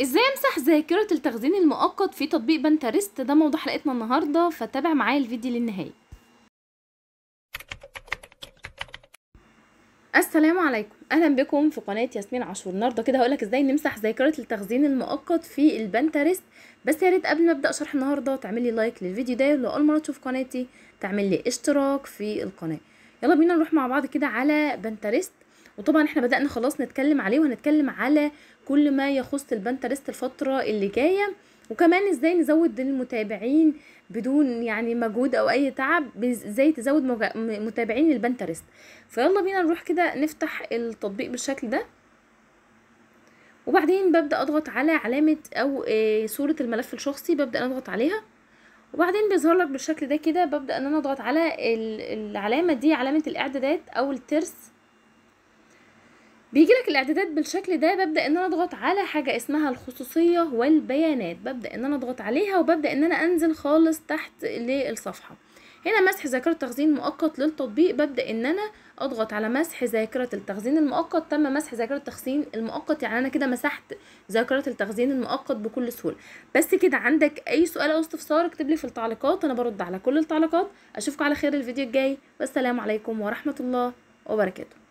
ازاي امسح ذاكرة التخزين المؤقت في تطبيق بنترست ده موضوع حلقتنا النهاردة فتابع معايا الفيديو للنهاية السلام عليكم اهلا بكم في قناه ياسمين عاشور النهارده كده هقولك ازاي نمسح ذاكره التخزين المؤقت في البنترست بس يا ريت قبل ما ابدا شرح النهارده تعملي لايك للفيديو ده ولو اول مره تشوف قناتي تعملي اشتراك في القناه يلا بينا نروح مع بعض كده على بنترست وطبعا احنا بدأنا خلاص نتكلم عليه وهنتكلم على كل ما يخص البنترست الفترة اللي جاية وكمان ازاي نزود المتابعين بدون يعني مجهود او اي تعب ازاي تزود متابعين البنترست فيلا بينا نروح كده نفتح التطبيق بالشكل ده وبعدين ببدأ اضغط على علامة او آه، صورة الملف الشخصي ببدأ اضغط عليها وبعدين بيظهر لك بالشكل ده كده ببدأ ان انا اضغط على العلامة دي علامة الاعدادات او الترس بيجي لك الاعدادات بالشكل ده ببدا ان انا اضغط على حاجه اسمها الخصوصيه والبيانات ببدا ان انا اضغط عليها وببدا ان انا انزل خالص تحت للصفحه هنا مسح ذاكره تخزين مؤقت للتطبيق ببدا ان انا اضغط على مسح ذاكره التخزين المؤقت تم مسح ذاكره التخزين المؤقت يعني انا كده مسحت ذاكره التخزين المؤقت بكل سهوله بس كده عندك اي سؤال او استفسار اكتب لي في التعليقات انا برد على كل التعليقات اشوفكم على خير الفيديو الجاي والسلام عليكم ورحمه الله وبركاته